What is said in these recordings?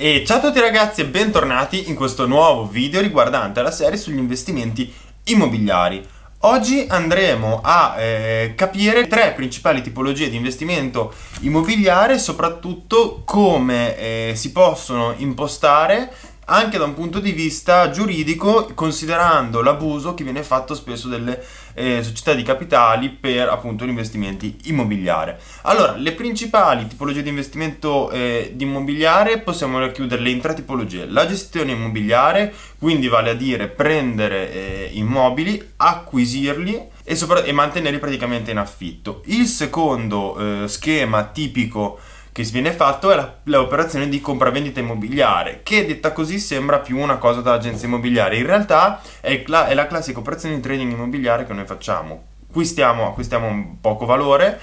E ciao a tutti ragazzi e bentornati in questo nuovo video riguardante la serie sugli investimenti immobiliari. Oggi andremo a eh, capire tre principali tipologie di investimento immobiliare e soprattutto come eh, si possono impostare anche da un punto di vista giuridico considerando l'abuso che viene fatto spesso delle eh, società di capitali per appunto gli investimenti immobiliari. Allora, le principali tipologie di investimento eh, di immobiliare possiamo racchiuderle in tre tipologie. La gestione immobiliare, quindi vale a dire prendere eh, immobili, acquisirli e, sopra- e mantenerli praticamente in affitto. Il secondo eh, schema tipico che viene fatto è l'operazione di compravendita immobiliare, che detta così sembra più una cosa da agenzia immobiliare, in realtà è, cla- è la classica operazione di trading immobiliare che noi facciamo. Acquistiamo, acquistiamo un poco valore,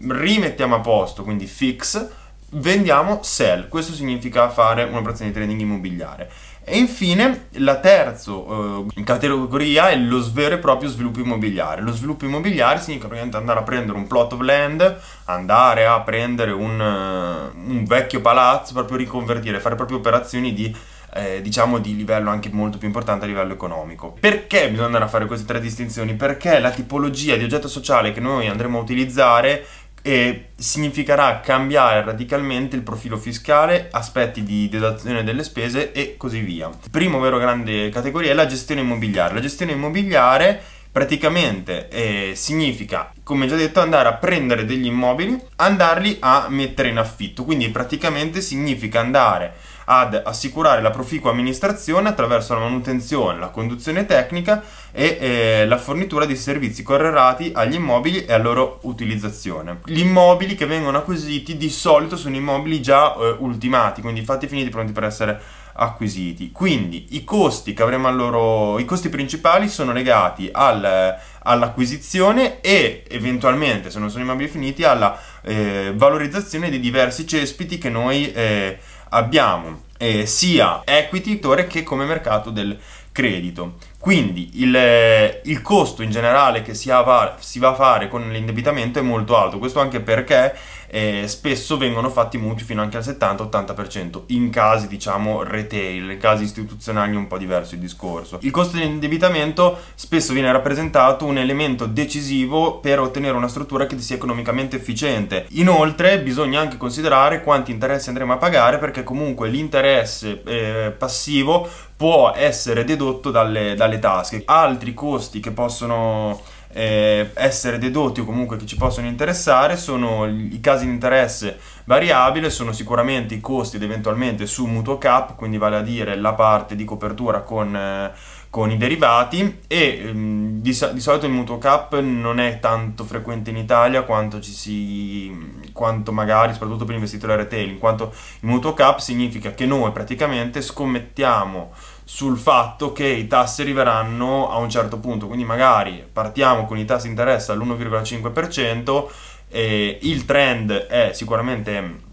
rimettiamo a posto, quindi fix, vendiamo sell, questo significa fare un'operazione di trading immobiliare. E infine la terza eh, categoria è lo vero e proprio sviluppo immobiliare. Lo sviluppo immobiliare significa praticamente andare a prendere un plot of land, andare a prendere un, eh, un vecchio palazzo, proprio riconvertire, fare proprio operazioni di eh, diciamo di livello anche molto più importante a livello economico. Perché bisogna andare a fare queste tre distinzioni? Perché la tipologia di oggetto sociale che noi andremo a utilizzare e significherà cambiare radicalmente il profilo fiscale, aspetti di dedazione delle spese e così via. Il primo vero grande categoria è la gestione immobiliare. La gestione immobiliare praticamente eh, significa, come già detto, andare a prendere degli immobili, andarli a mettere in affitto, quindi praticamente significa andare ad assicurare la proficua amministrazione attraverso la manutenzione, la conduzione tecnica e eh, la fornitura di servizi correlati agli immobili e alla loro utilizzazione. Gli immobili che vengono acquisiti di solito sono immobili già eh, ultimati, quindi fatti finiti pronti per essere acquisiti. Quindi i costi che avremo al loro i costi principali sono legati al, eh, all'acquisizione e eventualmente, se non sono immobili finiti, alla eh, valorizzazione dei diversi cespiti che noi eh, abbiamo eh, sia equity che come mercato del credito. Quindi il, eh, il, costo in generale che si, va, si va a fare con l'indebitamento è molto alto, questo anche perché eh, spesso vengono fatti mutui fino anche al 70-80% in casi diciamo retail, in casi istituzionali un po' diverso il discorso. Il costo dell'indebitamento spesso viene rappresentato un elemento decisivo per ottenere una struttura che sia economicamente efficiente. Inoltre bisogna anche considerare quanti interessi andremo a pagare perché comunque l'interesse eh, passivo può essere dedotto dalle, dalle dalle tasche. Altri costi che possono eh, essere dedotti o comunque che ci possono interessare sono i casi di interesse variabile, sono sicuramente i costi ed eventualmente su mutuo cap, quindi vale a dire la parte di copertura con... Eh, con i derivati e um, di, di, solito il mutuo cap non è tanto frequente in Italia quanto, si, quanto magari soprattutto per investitori retail in quanto il mutuo cap significa che noi praticamente scommettiamo sul fatto che i tassi arriveranno a un certo punto, quindi magari partiamo con i tassi di interesse all'1,5%, eh, il trend è sicuramente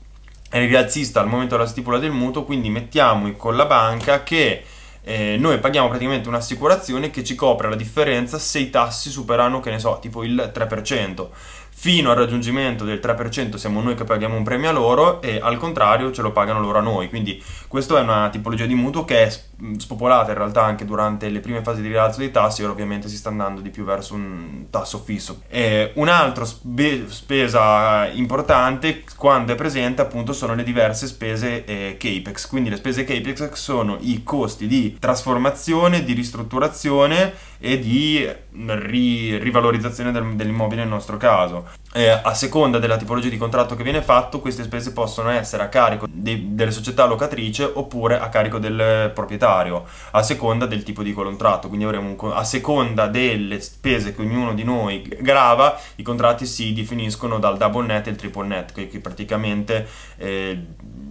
rialzista al momento della stipula del mutuo, quindi mettiamo con la banca che eh, noi paghiamo praticamente un'assicurazione che ci copre la differenza se i tassi superano, che ne so, tipo il 3% fino al raggiungimento del 3% siamo noi che paghiamo un premio a loro e al contrario ce lo pagano loro a noi. Quindi questa è una tipologia di mutuo che è spopolata in realtà anche durante le prime fasi di rialzo dei tassi, e ovviamente si sta andando di più verso un tasso fisso. un'altra spe- spesa importante quando è presente appunto sono le diverse spese eh, CAPEX, quindi le spese CAPEX sono i costi di trasformazione, di ristrutturazione e di mm, ri- rivalorizzazione del- dell'immobile nel nostro caso eh, a seconda della tipologia di contratto che viene fatto, queste spese possono essere a carico di, delle società locatrice oppure a carico del proprietario, a seconda del tipo di contratto. Quindi avremo un, a seconda delle spese che ognuno di noi grava, i contratti si definiscono dal double net e il triple net, che, che praticamente eh,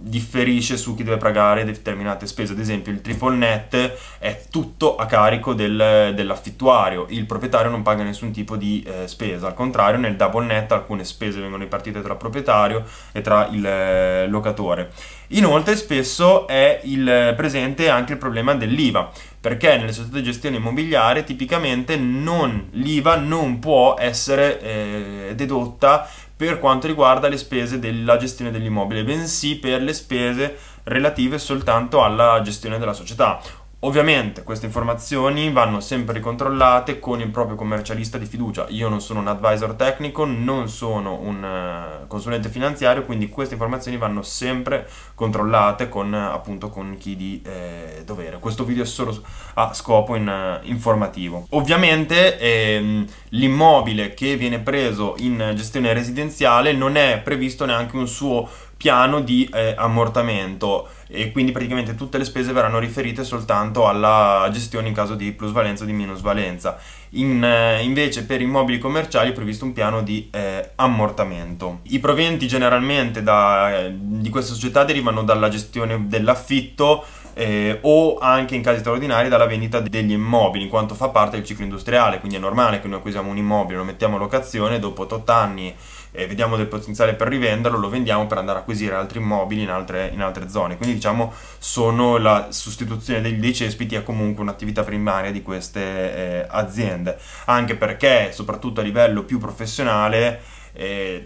differisce su chi deve pagare determinate spese. Ad esempio, il triple net è tutto a carico del, dell'affittuario, il proprietario non paga nessun tipo di eh, spesa, al contrario, nel double net netta, alcune spese vengono ripartite tra il proprietario e tra il eh, locatore. Inoltre spesso è il, eh, presente anche il problema dell'IVA, perché nelle società di gestione immobiliare tipicamente non, l'IVA non può essere eh, dedotta per quanto riguarda le spese della gestione dell'immobile, bensì per le spese relative soltanto alla gestione della società. Ovviamente queste informazioni vanno sempre ricontrollate con il proprio commercialista di fiducia. Io non sono un advisor tecnico, non sono un eh, consulente finanziario, quindi queste informazioni vanno sempre controllate con, eh, appunto, con chi di eh, dovere. Questo video è solo a scopo in, eh, informativo. Ovviamente ehm, l'immobile che viene preso in gestione residenziale non è previsto neanche un suo piano di eh, ammortamento e quindi praticamente tutte le spese verranno riferite soltanto alla gestione in caso di plusvalenza o di minusvalenza. In, eh, invece per immobili commerciali è previsto un piano di eh, ammortamento. I proventi generalmente da, eh, di questa società derivano dalla gestione dell'affitto eh, o anche in casi straordinari dalla vendita degli immobili, in quanto fa parte del ciclo industriale, quindi è normale che noi acquisiamo un immobile, lo mettiamo a locazione, dopo 8 anni eh, vediamo del potenziale per rivenderlo, lo vendiamo per andare a acquisire altri immobili in altre, in altre zone. Quindi diciamo sono la sostituzione dei, dei cespiti è comunque un'attività primaria di queste eh, aziende, anche perché soprattutto a livello più professionale eh,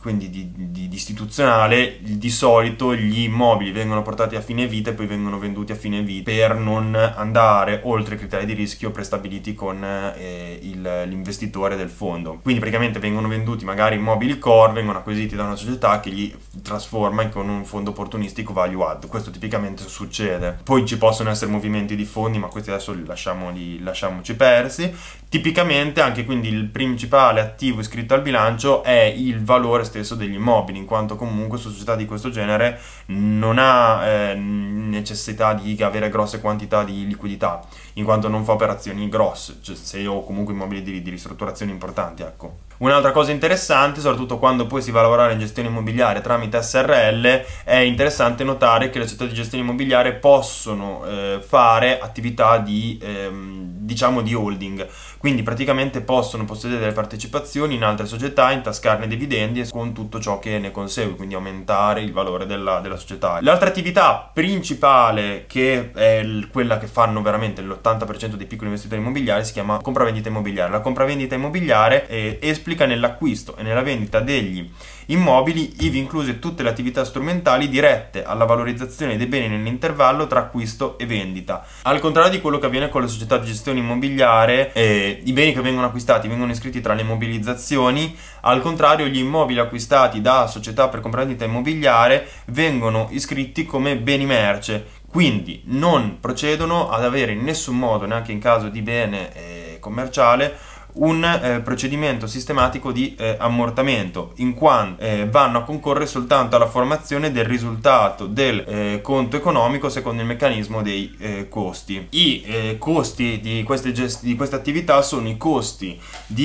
quindi di, di, di, istituzionale, di solito gli immobili vengono portati a fine vita e poi vengono venduti a fine vita per non andare oltre i criteri di rischio prestabiliti con eh, l'investitore del fondo. Quindi praticamente vengono venduti magari immobili core, vengono acquisiti da una società che li trasforma in un fondo opportunistico value add. Questo tipicamente succede. Poi ci possono essere movimenti di fondi, ma questi adesso li lasciamoci persi. Tipicamente anche quindi il principale attivo iscritto al bilancio è il valore stesso degli immobili, in quanto comunque su società di questo genere non ha eh, necessità di avere grosse quantità di liquidità, in quanto non fa operazioni grosse, cioè se ho comunque immobili di, di ristrutturazione importanti, ecco. Un'altra cosa interessante, soprattutto quando poi si va a lavorare in gestione immobiliare tramite SRL, è interessante notare che le società di gestione immobiliare possono eh, fare attività di, ehm, diciamo di holding, quindi praticamente possono possedere delle partecipazioni in altre società, intascarne dividendi con tutto ciò che ne consegue, quindi aumentare il valore della, della società. L'altra attività principale, che è quella che fanno veramente l'80% dei piccoli investitori immobiliari, si chiama compravendita immobiliare. La compravendita immobiliare eh, esplica implica nell'acquisto e nella vendita degli immobili, ivi incluse tutte le attività strumentali dirette alla valorizzazione dei beni nell'intervallo tra acquisto e vendita. Al contrario di quello che avviene con le società di gestione immobiliare, eh, i beni che vengono acquistati vengono iscritti tra le immobilizzazioni, al contrario gli immobili acquistati da società per compravendita immobiliare vengono iscritti come beni merce, quindi non procedono ad avere in nessun modo, neanche in caso di bene eh, commerciale, un eh, procedimento sistematico di eh, ammortamento, in quanto eh, vanno a concorrere soltanto alla formazione del risultato del eh, conto economico secondo il meccanismo dei eh, costi. I eh, costi di queste, gest- di queste, attività sono i costi di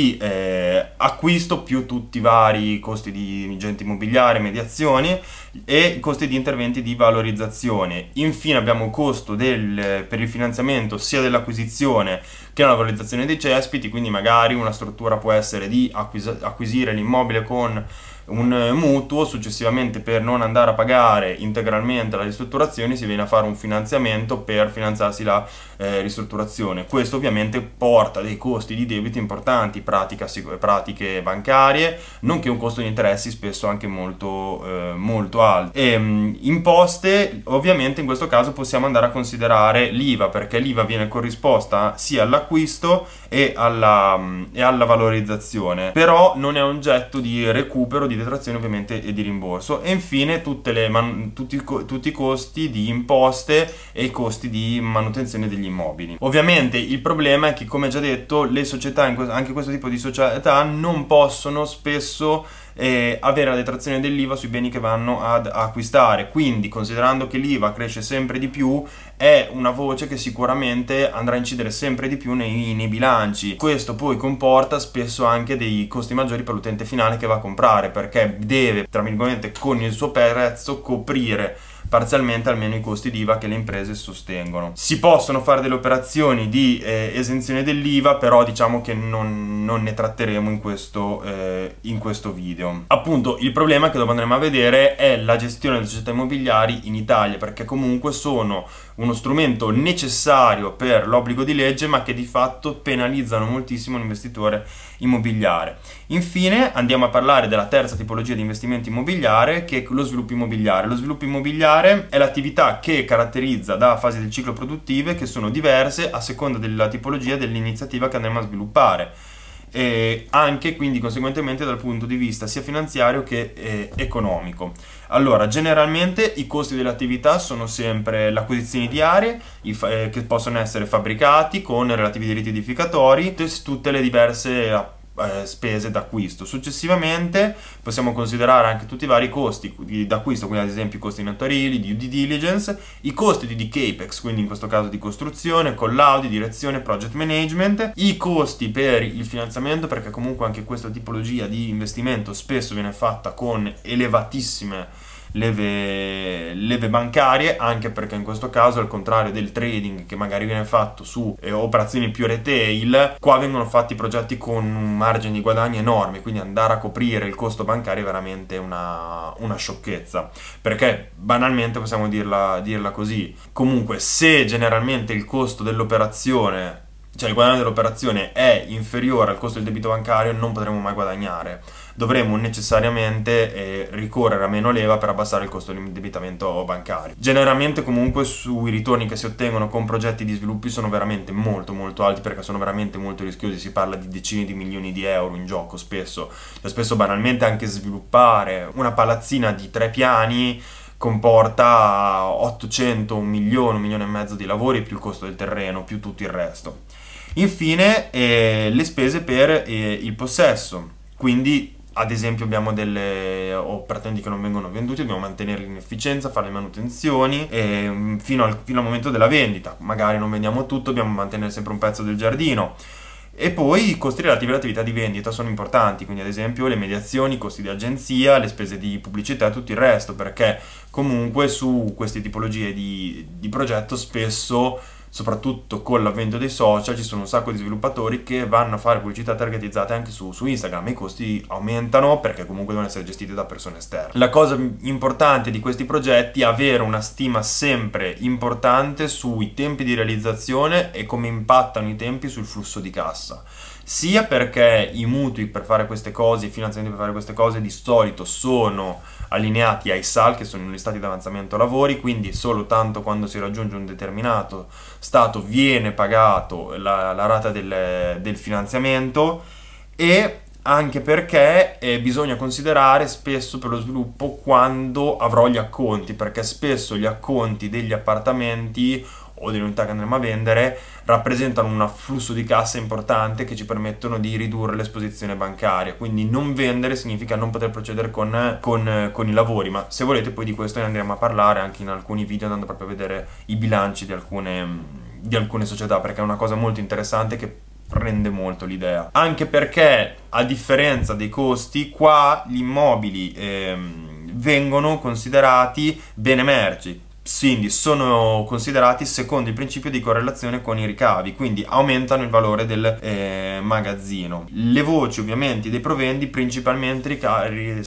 acquisto più tutti i vari costi di gente immobiliare, mediazioni e i costi di interventi di valorizzazione. Infine abbiamo il costo del, per il finanziamento sia dell'acquisizione che della valorizzazione dei cespiti, quindi magari una struttura può essere di acquisire l'immobile con un eh, mutuo, successivamente per non andare a pagare integralmente la ristrutturazione si viene a fare un finanziamento per finanziarsi la eh, ristrutturazione. Questo ovviamente porta dei costi di debito importanti, pratica, pratiche bancarie, nonché un costo di interessi spesso anche molto, eh, molto alto. E, ehm, mh, imposte, ovviamente in questo caso possiamo andare a considerare l'IVA perché l'IVA viene corrisposta sia all'acquisto e alla, e alla, valorizzazione, però non è oggetto di recupero, di detrazione ovviamente e di rimborso. E infine man, tutti, tutti, i costi di imposte e i costi di manutenzione degli immobili. Ovviamente il problema è che come già detto le società, anche questo tipo di società, non possono spesso eh, avere la detrazione dell'IVA sui beni che vanno ad acquistare. Quindi, considerando che l'IVA cresce sempre di più, è una voce che sicuramente andrà a incidere sempre di più nei, nei bilanci. Questo poi comporta spesso anche dei costi maggiori per l'utente finale che va a comprare perché deve, tra virgolette, con il suo prezzo coprire parzialmente almeno i costi d'IVA che le imprese sostengono. Si possono fare delle operazioni di eh, esenzione dell'IVA, però diciamo che non, non ne tratteremo in questo, eh, in questo video. Appunto, il problema che dopo andremo a vedere è la gestione delle società immobiliari in Italia, perché comunque sono uno strumento necessario per l'obbligo di legge, ma che di fatto penalizzano moltissimo l'investitore immobiliare. Infine andiamo a parlare della terza tipologia di investimento immobiliare che è lo sviluppo immobiliare. Lo sviluppo immobiliare è l'attività che caratterizza da fasi del ciclo produttive che sono diverse a seconda della tipologia dell'iniziativa che andremo a sviluppare. E anche quindi conseguentemente dal punto di vista sia finanziario che eh, economico. Allora, generalmente i costi dell'attività sono sempre l'acquisizione di aree eh, che possono essere fabbricati con relativi diritti edificatori, tutte le diverse eh, spese d'acquisto. Successivamente possiamo considerare anche tutti i vari costi d'acquisto, quindi ad esempio i costi notarili, di due diligence, i costi di, di capex, quindi in questo caso di costruzione, collaudi, direzione, project management, i costi per il finanziamento, perché comunque anche questa tipologia di investimento spesso viene fatta con elevatissime leve, leve, bancarie, anche perché in questo caso, al contrario del trading che magari viene fatto su eh, operazioni più retail, qua vengono fatti progetti con un margine di guadagno enorme, quindi andare a coprire il costo bancario è veramente una, una sciocchezza, perché banalmente possiamo dirla, dirla così. Comunque, se generalmente il costo dell'operazione cioè il guadagno dell'operazione è inferiore al costo del debito bancario, non potremo mai guadagnare. Dovremo necessariamente eh, ricorrere a meno leva per abbassare il costo dell'indebitamento bancario. Generalmente comunque sui ritorni che si ottengono con progetti di sviluppo sono veramente molto molto alti perché sono veramente molto rischiosi, si parla di decine di milioni di euro in gioco spesso. Cioè, spesso banalmente anche sviluppare una palazzina di tre piani comporta 800, un milione, un milione e mezzo di lavori più il costo del terreno, più tutto il resto. Infine eh, le spese per eh, il possesso, quindi ad esempio abbiamo delle o che non vengono vendute, dobbiamo mantenerle in efficienza, fare le manutenzioni eh, fino, al, fino al momento della vendita, magari non vendiamo tutto, dobbiamo mantenere sempre un pezzo del giardino. E poi i costi relativi all'attività di vendita sono importanti, quindi ad esempio le mediazioni, i costi di agenzia, le spese di pubblicità e tutto il resto, perché comunque su queste tipologie di, di progetto spesso soprattutto con l'avvento dei social ci sono un sacco di sviluppatori che vanno a fare pubblicità targetizzate anche su, su Instagram i costi aumentano perché comunque devono essere gestiti da persone esterne. La cosa importante di questi progetti è avere una stima sempre importante sui tempi di realizzazione e come impattano i tempi sul flusso di cassa sia perché i mutui per fare queste cose, i finanziamenti per fare queste cose di solito sono allineati ai SAL, che sono gli stati di avanzamento lavori, quindi solo tanto quando si raggiunge un determinato stato viene pagato la, la rata del, del finanziamento e anche perché eh, bisogna considerare spesso per lo sviluppo quando avrò gli acconti, perché spesso gli acconti degli appartamenti o delle unità che andremo a vendere rappresentano un afflusso di cassa importante che ci permettono di ridurre l'esposizione bancaria. Quindi non vendere significa non poter procedere con, con, con, i lavori, ma se volete poi di questo ne andremo a parlare anche in alcuni video andando proprio a vedere i bilanci di alcune, di alcune società perché è una cosa molto interessante che rende molto l'idea. Anche perché a differenza dei costi qua gli immobili... Ehm, vengono considerati bene merci, quindi sono considerati secondo il principio di correlazione con i ricavi, quindi aumentano il valore del eh, magazzino. Le voci ovviamente dei proventi principalmente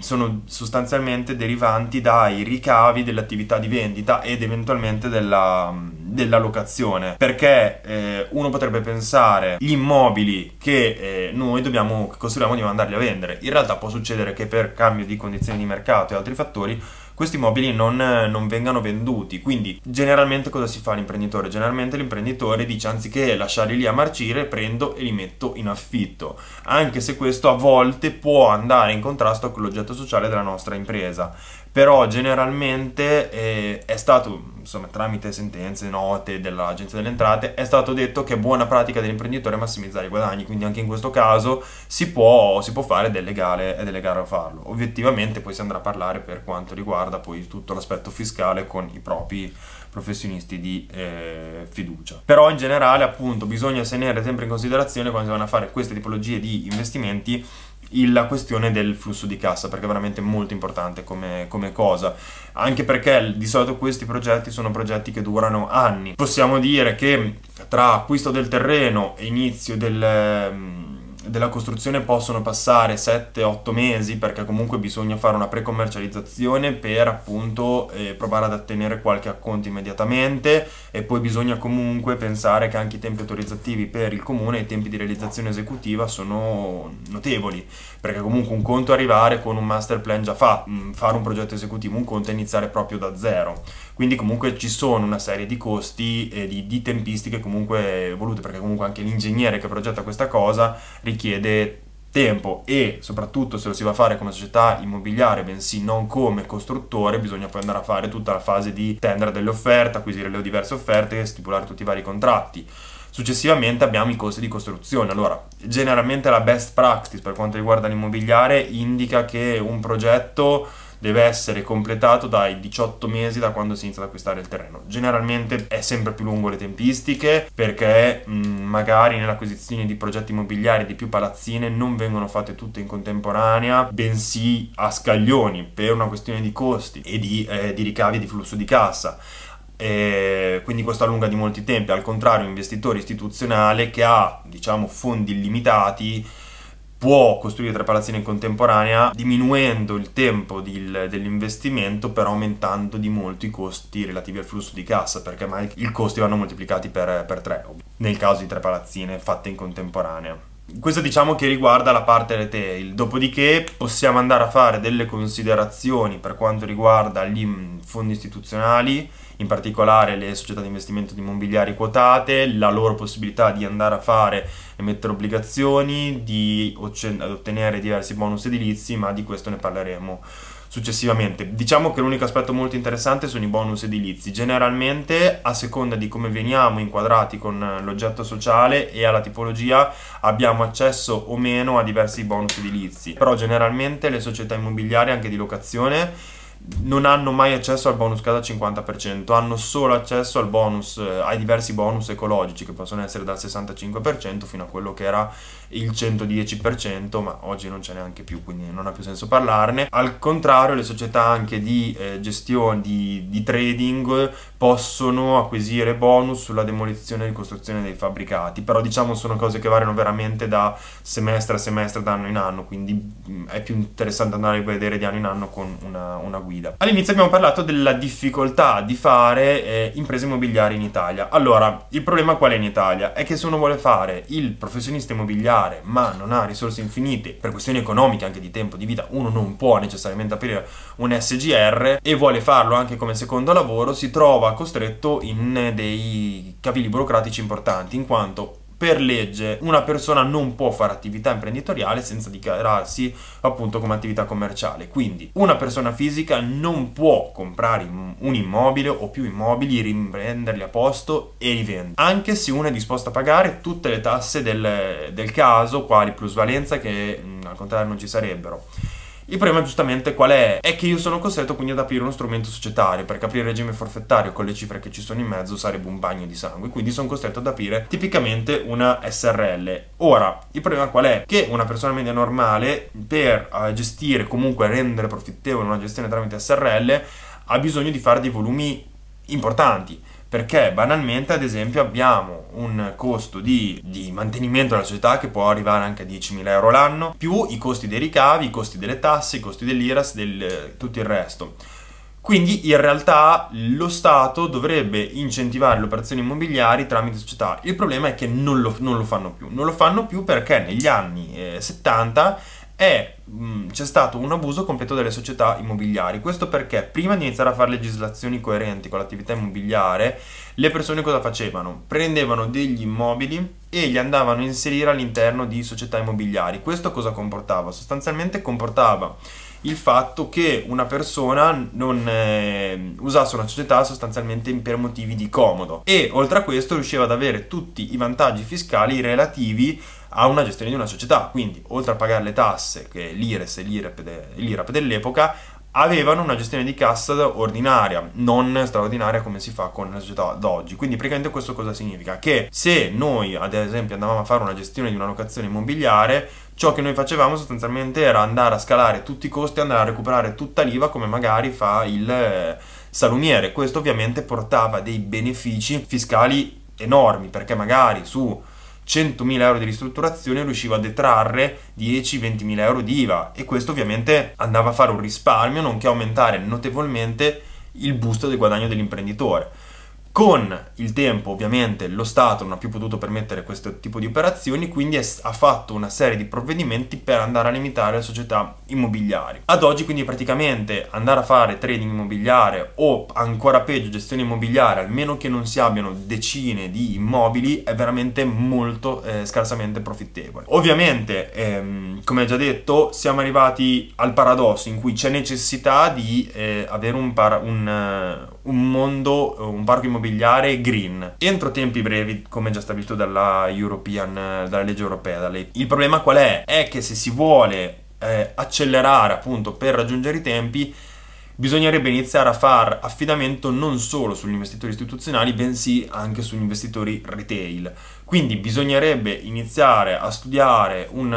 sono sostanzialmente derivanti dai ricavi dell'attività di vendita ed eventualmente della, della locazione, perché eh, uno potrebbe pensare gli immobili che eh, noi dobbiamo, costruiamo di mandarli a vendere, in realtà può succedere che per cambio di condizioni di mercato e altri fattori questi mobili non, non vengano venduti. Quindi generalmente cosa si fa l'imprenditore? Generalmente l'imprenditore dice anziché lasciarli lì a marcire, prendo e li metto in affitto, anche se questo a volte può andare in contrasto con l'oggetto sociale della nostra impresa però generalmente eh, è stato, insomma, tramite sentenze, note dell'Agenzia delle Entrate, è stato detto che è buona pratica dell'imprenditore massimizzare i guadagni, quindi anche in questo caso si può, si può fare ed è, legale, ed è legale a farlo. Obiettivamente poi si andrà a parlare per quanto riguarda poi tutto l'aspetto fiscale con i propri professionisti di eh, fiducia. Però in generale appunto bisogna tenere sempre in considerazione quando si vanno a fare queste tipologie di investimenti la questione del flusso di cassa, perché è veramente molto importante come, come cosa, anche perché di solito questi progetti sono progetti che durano anni. Possiamo dire che tra acquisto del terreno e inizio del ehm, della costruzione possono passare 7-8 mesi perché comunque bisogna fare una pre-commercializzazione per appunto eh, provare ad ottenere qualche acconto immediatamente e poi bisogna comunque pensare che anche i tempi autorizzativi per il comune e i tempi di realizzazione esecutiva sono notevoli perché comunque un conto è arrivare con un master plan già fatto, mm, fare un progetto esecutivo, un conto è iniziare proprio da zero quindi comunque ci sono una serie di costi e di, di tempistiche comunque volute perché comunque anche l'ingegnere che progetta questa cosa richiede tempo e soprattutto se lo si va a fare come società immobiliare bensì non come costruttore bisogna poi andare a fare tutta la fase di tender delle offerte, acquisire le diverse offerte e stipulare tutti i vari contratti. Successivamente abbiamo i costi di costruzione. Allora, generalmente la best practice per quanto riguarda l'immobiliare indica che un progetto deve essere completato dai 18 mesi da quando si inizia ad acquistare il terreno. Generalmente è sempre più lungo le tempistiche perché mh, mm, magari nell'acquisizione di progetti immobiliari di più palazzine non vengono fatte tutte in contemporanea, bensì a scaglioni per una questione di costi e di, eh, di ricavi e di flusso di cassa. E quindi questo allunga di molti tempi, al contrario, un investitore istituzionale che ha diciamo fondi illimitati può costruire tre palazzine in contemporanea diminuendo il tempo di, dell'investimento però aumentando di molto i costi relativi al flusso di cassa perché mai i costi vanno moltiplicati per, per tre nel caso di tre palazzine fatte in contemporanea questo diciamo che riguarda la parte retail, dopodiché possiamo andare a fare delle considerazioni per quanto riguarda gli mm, fondi istituzionali in particolare le società di investimento di immobiliari quotate, la loro possibilità di andare a fare e mettere obbligazioni, di ottenere diversi bonus edilizi, ma di questo ne parleremo successivamente. Diciamo che l'unico aspetto molto interessante sono i bonus edilizi. Generalmente, a seconda di come veniamo inquadrati con l'oggetto sociale e alla tipologia, abbiamo accesso o meno a diversi bonus edilizi. Però generalmente le società immobiliari anche di locazione non hanno mai accesso al bonus casa 50%, hanno solo accesso bonus, eh, ai diversi bonus ecologici che possono essere dal 65% fino a quello che era il 110%, ma oggi non c'è neanche più, quindi non ha più senso parlarne. Al contrario, le società anche di eh, gestione, di, di trading, possono acquisire bonus sulla demolizione e ricostruzione dei fabbricati, però diciamo sono cose che variano veramente da semestre a semestre, da anno in anno, quindi mm, è più interessante andare a vedere di anno in anno con una, una guida. All'inizio abbiamo parlato della difficoltà di fare eh, imprese immobiliari in Italia. Allora, il problema qual è in Italia? È che se uno vuole fare il professionista immobiliare lavorare ma non ha risorse infinite per questioni economiche anche di tempo di vita uno non può necessariamente aprire un SGR e vuole farlo anche come secondo lavoro si trova costretto in dei capilli burocratici importanti in quanto per legge una persona non può fare attività imprenditoriale senza dichiararsi appunto come attività commerciale. Quindi una persona fisica non può comprare un immobile o più immobili, rimprenderli a posto e rivendere, anche se uno è disposto a pagare tutte le tasse del, del caso, quali plusvalenza che al contrario non ci sarebbero. Il problema giustamente qual è? È che io sono costretto quindi ad aprire uno strumento societario, perché aprire il regime forfettario con le cifre che ci sono in mezzo sarebbe un bagno di sangue, quindi sono costretto ad aprire tipicamente una SRL. Ora, il problema qual è? Che una persona media normale per uh, gestire, comunque rendere profittevole una gestione tramite SRL, ha bisogno di fare dei volumi importanti perché banalmente ad esempio abbiamo un costo di, di, mantenimento della società che può arrivare anche a 10.000 euro l'anno, più i costi dei ricavi, i costi delle tasse, i costi dell'IRAS, del, tutto il resto. Quindi in realtà lo Stato dovrebbe incentivare le operazioni immobiliari tramite società. Il problema è che non lo, non lo fanno più. Non lo fanno più perché negli anni eh, 70 è mm, c'è stato un abuso completo delle società immobiliari. Questo perché prima di iniziare a fare legislazioni coerenti con l'attività immobiliare, le persone cosa facevano? Prendevano degli immobili e li andavano a inserire all'interno di società immobiliari. Questo cosa comportava? Sostanzialmente comportava il fatto che una persona non eh, usasse una società sostanzialmente per motivi di comodo e oltre a questo riusciva ad avere tutti i vantaggi fiscali relativi a una gestione di una società, quindi oltre a pagare le tasse, che l'IRES e l'IRAP, de, l'IRAP dell'epoca, avevano una gestione di cassa ordinaria, non straordinaria come si fa con la società d'oggi. Quindi praticamente questo cosa significa? Che se noi ad esempio andavamo a fare una gestione di una locazione immobiliare, ciò che noi facevamo sostanzialmente era andare a scalare tutti i costi andare a recuperare tutta l'IVA come magari fa il eh, salumiere. Questo ovviamente portava dei benefici fiscali enormi perché magari su 100.000 euro di ristrutturazione riuscivo a detrarre 10-20.000 euro di IVA e questo ovviamente andava a fare un risparmio nonché aumentare notevolmente il busto del guadagno dell'imprenditore. Con il tempo ovviamente lo Stato non ha più potuto permettere questo tipo di operazioni, quindi ha fatto una serie di provvedimenti per andare a limitare le società immobiliari. Ad oggi quindi praticamente andare a fare trading immobiliare o ancora peggio gestione immobiliare, almeno che non si abbiano decine di immobili, è veramente molto eh, scarsamente profittevole. Ovviamente, ehm, come già detto, siamo arrivati al paradosso in cui c'è necessità di eh, avere un, para- un, uh, un mondo, un parco immobiliare green, entro tempi brevi, come già stabilito dalla, European, dalla legge europea. Dalla... Il problema qual è? È che se si vuole eh, accelerare appunto per raggiungere i tempi, bisognerebbe iniziare a far affidamento non solo sugli investitori istituzionali, bensì anche sugli investitori retail. Quindi bisognerebbe iniziare a studiare un,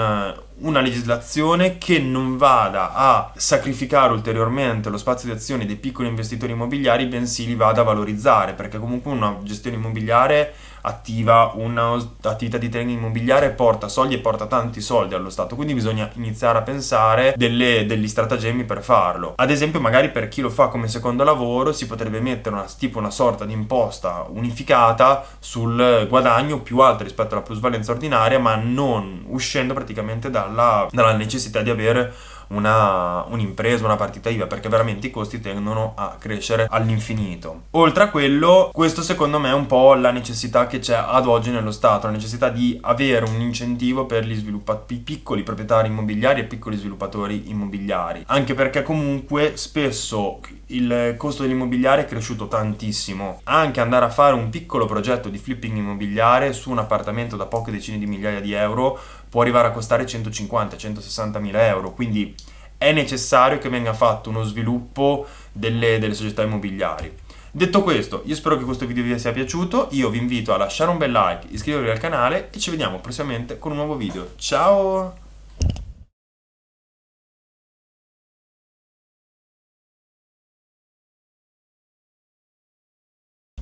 una legislazione che non vada a sacrificare ulteriormente lo spazio di azione dei piccoli investitori immobiliari, bensì li vada a valorizzare, perché comunque una gestione immobiliare attiva un'attività di trading immobiliare porta soldi e porta tanti soldi allo Stato, quindi bisogna iniziare a pensare delle, degli stratagemmi per farlo. Ad esempio, magari per chi lo fa come secondo lavoro si potrebbe mettere una, tipo una sorta di imposta unificata sul guadagno più alto rispetto alla plusvalenza ordinaria, ma non uscendo praticamente dalla, dalla necessità di avere una, un'impresa, una partita IVA, perché veramente i costi tendono a crescere all'infinito. Oltre a quello, questo secondo me è un po' la necessità che c'è ad oggi nello Stato, la necessità di avere un incentivo per gli sviluppatori, piccoli proprietari immobiliari e piccoli sviluppatori immobiliari, anche perché comunque spesso il costo dell'immobiliare è cresciuto tantissimo. Anche andare a fare un piccolo progetto di flipping immobiliare su un appartamento da poche decine di migliaia di euro può arrivare a costare 150-160 mila euro, quindi è necessario che venga fatto uno sviluppo delle, delle società immobiliari. Detto questo, io spero che questo video vi sia piaciuto, io vi invito a lasciare un bel like, iscrivervi al canale e ci vediamo prossimamente con un nuovo video. Ciao!